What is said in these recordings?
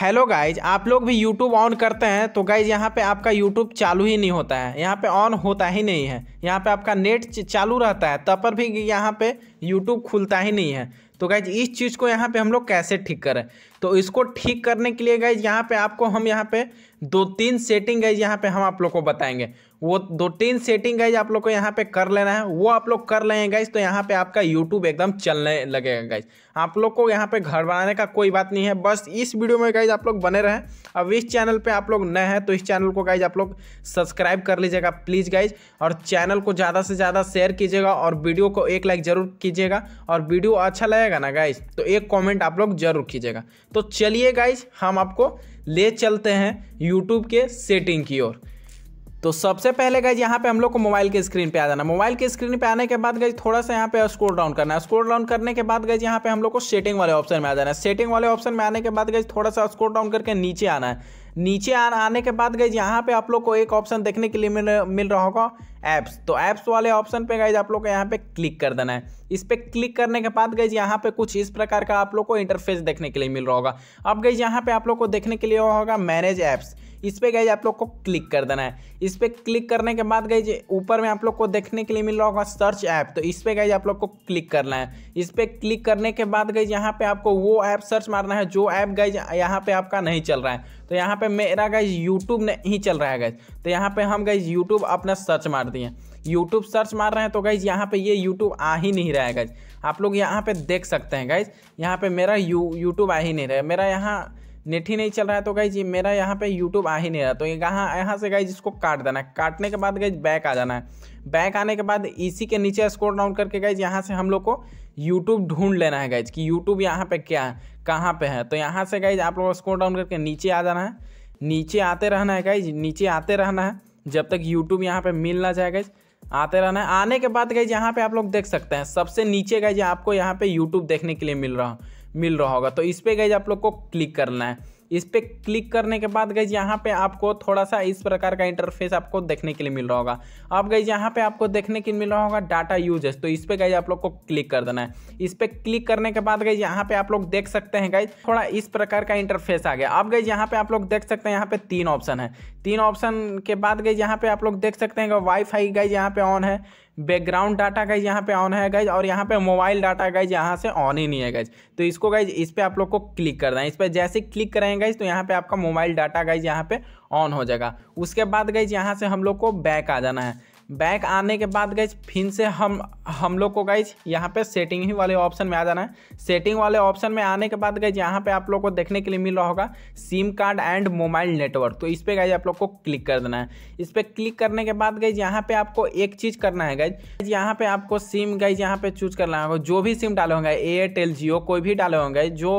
hello guys आप लोग भी यूट्यूब ऑन करते हैं तो गाइज यहाँ पे आपका यूट्यूब चालू ही नहीं होता है यहाँ पे ऑन होता ही नहीं है यहाँ पे आपका नेट चालू रहता है तब पर भी यहाँ पे यूट्यूब खुलता ही नहीं है तो गाइज इस चीज़ को यहाँ पे हम लोग कैसे ठीक करें तो इसको ठीक करने के लिए गाइज यहाँ पे आपको हम यहाँ पे दो तीन सेटिंग गाइज यहाँ पे हम आप लोग को बताएंगे वो दो तीन सेटिंग गाइज आप लोग को यहाँ पे कर लेना है वो आप लोग कर लेंगे गाइज तो यहाँ पे आपका यूट्यूब एकदम चलने लगेगा गाइज आप लोग को यहाँ पे घर बनाने का कोई बात नहीं है बस इस वीडियो में गाइज आप लोग बने रहें अब इस चैनल पर आप लोग नए हैं तो इस चैनल को गाइज आप लोग सब्सक्राइब कर लीजिएगा प्लीज़ गाइज और चैनल को ज़्यादा से ज़्यादा शेयर कीजिएगा और वीडियो को एक लाइक ज़रूर कीजिएगा और वीडियो अच्छा लगेगा ना गाइज तो एक कॉमेंट आप लोग जरूर कीजिएगा तो चलिए गाइज हम आपको ले चलते हैं यूट्यूब के सेटिंग की ओर तो सबसे पहले गाइज यहाँ पे हम लोग को मोबाइल के स्क्रीन पे आ जाना मोबाइल के स्क्रीन पे आने के बाद गई थोड़ा सा यहाँ पे स्क्रॉल डाउन करना है स्क्रॉल डाउन करने के बाद गई यहाँ पे हम लोग को सेटिंग वाले ऑप्शन में आ जाना है सेटिंग वाले ऑप्शन में आने के बाद गई थोड़ा सा स्क्रॉल डाउन करके नीचे आना है नीचे आ, आने के बाद गई यहाँ पे आप लोग को एक ऑप्शन देखने के लिए मिल मिल रहा होगा ऐप्स तो ऐप्स वाले ऑप्शन पे गए आप लोग को यहाँ पे क्लिक कर देना है इस पर क्लिक करने के बाद गई यहाँ पे कुछ इस प्रकार का आप लोग को इंटरफेस देखने के लिए मिल रहा होगा अब गई यहाँ पे आप लोग को देखने के लिए होगा मैनेज ऐप्स इस पर गई आप लोग को क्लिक कर देना है इस पर क्लिक करने के बाद गई ऊपर में आप लोग को देखने के लिए मिल रहा होगा सर्च ऐप तो इस पर गई आप लोग को क्लिक करना है इस पर क्लिक करने के बाद गई यहाँ पे आपको वो ऐप सर्च मारना है जो ऐप गई यहाँ पे आपका नहीं चल रहा है तो यहाँ पे मेरा गाइज यूट्यूब नहीं चल रहा है गाइज तो यहाँ पे हम गाइज यूट्यूब अपना सर्च मार दिए यूट्यूब सर्च मार रहे हैं तो गाइज यहाँ पे ये यूट्यूब आ ही नहीं रहा है गाइज आप लोग यहाँ पे देख सकते हैं गाइज यहाँ पे मेरा यू यूट्यूब आ ही नहीं रहा है मेरा यहाँ नेट ही नहीं चल रहा है तो गई जी मेरा यहाँ पे यूट्यूब आ ही नहीं रहा तो ये यहाँ यहाँ से गाइज जिसको काट देना है काटने के बाद गई बैक आ जाना है बैक आने के बाद इसी के नीचे स्कोर डाउन करके गई यहाँ से हम लोग को यूट्यूब ढूंढ लेना है गाइज कि यूट्यूब यहाँ पे क्या है कहाँ पर है तो यहाँ से गई आप लोग स्कोर डाउन करके नीचे आ जाना है नीचे आते रहना है गाइज नीचे आते रहना है जब तक यूट्यूब यहाँ पर मिल ना जाए गई आते रहना है आने के बाद गई यहाँ पे आप लोग देख सकते हैं सबसे नीचे गई आपको यहाँ पे यूट्यूब देखने के लिए मिल रहा मिल रहा होगा तो इस पर गई आप लोग को क्लिक करना है इस पर क्लिक करने के बाद गई यहाँ पे आपको थोड़ा सा इस प्रकार का इंटरफेस आपको देखने के लिए मिल रहा होगा अब गई यहाँ पे आपको देखने के लिए मिल रहा होगा डाटा यूजेस तो इस पर गई आप लोग को क्लिक कर देना है इस पर क्लिक करने के बाद गई यहाँ पे आप लोग देख सकते हैं गई थोड़ा इस प्रकार का इंटरफेस आ गया अब गई यहाँ पे आप लोग देख सकते हैं यहाँ पे तीन ऑप्शन है तीन ऑप्शन के बाद गई यहाँ पे आप लोग देख सकते हैं वाईफाई गई यहाँ पे ऑन है बैकग्राउंड डाटा गाइज यहाँ पे ऑन है गाइज और यहाँ पे मोबाइल डाटा गाइज यहाँ से ऑन ही नहीं है गाइज तो इसको गाइज इस पर आप लोग को क्लिक करना है इस पर जैसे क्लिक करेंगे गाइज तो यहाँ पे आपका मोबाइल डाटा गाइज यहाँ पे ऑन हो जाएगा उसके बाद गाइज यहाँ से हम लोग को बैक आ जाना है बैक आने के बाद गई फिर से हम हम लोग को गई यहाँ पे सेटिंग ही वाले ऑप्शन में आ जाना है सेटिंग वाले ऑप्शन में आने के बाद गई यहाँ पे आप लोग को देखने के लिए मिल रहा होगा SIM card and mobile network तो इस पर गई आप लोग को क्लिक कर देना है इस पर क्लिक करने के बाद गई यहाँ पे आपको एक चीज़ करना है गई यहाँ पे आपको सिम गई यहाँ पे चूज करना होगा जो भी सिम डाले होंगे एयरटेल जियो कोई भी डाले होंगे जो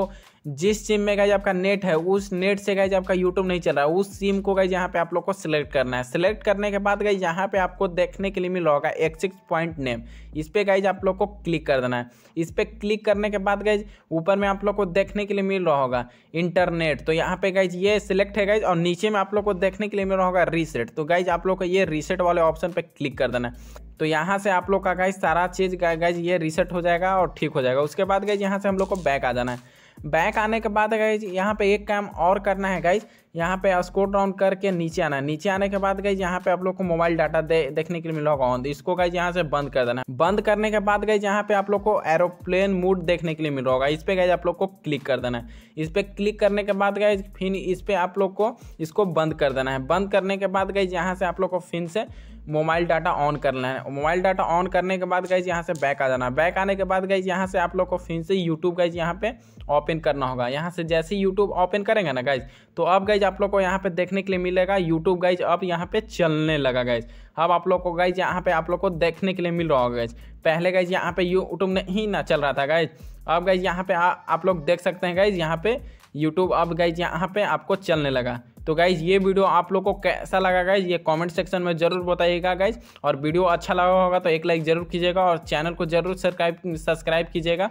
जिस सिम में गाइज आपका नेट है उस नेट से गाइज आपका यूट्यूब नहीं चल रहा है उस सिम को गाइज यहाँ पे आप लोग को सिलेक्ट करना है सिलेक्ट करने के बाद गाइज यहाँ पे आपको देखने के लिए मिल होगा एक्सिक्स पॉइंट नेम इस पर गाइज आप लोग को क्लिक कर देना है इस पर क्लिक करने के बाद गाइज ऊपर में आप लोग को देखने के लिए मिल रहा होगा इंटरनेट तो यहाँ पे गाइज ये सिलेक्ट है गाइज और नीचे में आप लोग को देखने के लिए मिल रहा होगा रीसेट तो गाइज आप लोग को ये रीसेट वाले ऑप्शन पर क्लिक कर देना है तो यहाँ से आप लोग का गाइज सारा चीज़ गाइज ये रीसेट हो जाएगा और ठीक हो जाएगा उसके बाद गाइज यहाँ से हम लोग को बैक आ जाना है बैक आने के बाद गई यहाँ पे एक काम और करना है गाइज यहाँ पे स्कोर डाउन करके नीचे आना है नीचे आने के बाद गई यहाँ पे आप लोग को मोबाइल डाटा दे, देखने के लिए मिला होगा ऑन इसको गाइज यहाँ से बंद कर देना है बंद करने के बाद गई यहाँ पे आप लोग को एरोप्लेन मूड देखने के लिए मिल होगा इस पर गाइज आप लोग को क्लिक कर देना है इस पर क्लिक करने के बाद गए फिर इस पर आप लोग को इसको बंद कर देना है बंद करने के बाद गई यहाँ से आप लोग को फिन से मोबाइल डाटा ऑन करना है मोबाइल डाटा ऑन करने के बाद गई यहाँ से बैक आ जाना बैक आने के बाद गई यहाँ से आप लोग को फिर से यूट्यूब गाइज यहाँ पे ओपन करना होगा यहाँ से जैसे ही यूट्यूब ओपन करेंगे ना गाइज तो अब गई आप लोग को यहाँ पे देखने के लिए मिलेगा यूट्यूब गाइज अब यहाँ पे चलने लगा गाइज अब आप लोग को गाइज यहाँ पे आप लोग को देखने के लिए मिल रहा होगा गाइज पहले गाइज यहाँ पे यूट्यूब नहीं ना चल रहा था गाइज अब गाइज यहाँ पे आ, आप लोग देख सकते हैं गाइज यहाँ पे यूट्यूब अब गाइज यहाँ पे आपको चलने लगा तो गाइज ये वीडियो आप लोग को कैसा लगा गाइज ये कॉमेंट सेक्शन में जरूर बताइएगा गाइज और वीडियो अच्छा लगा होगा तो एक लाइक जरूर कीजिएगा और चैनल को जरूर सब्सक्राइब सब्सक्राइब कीजिएगा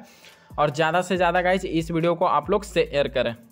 और ज़्यादा से ज़्यादा गाइज इस वीडियो को आप लोग शेयर करें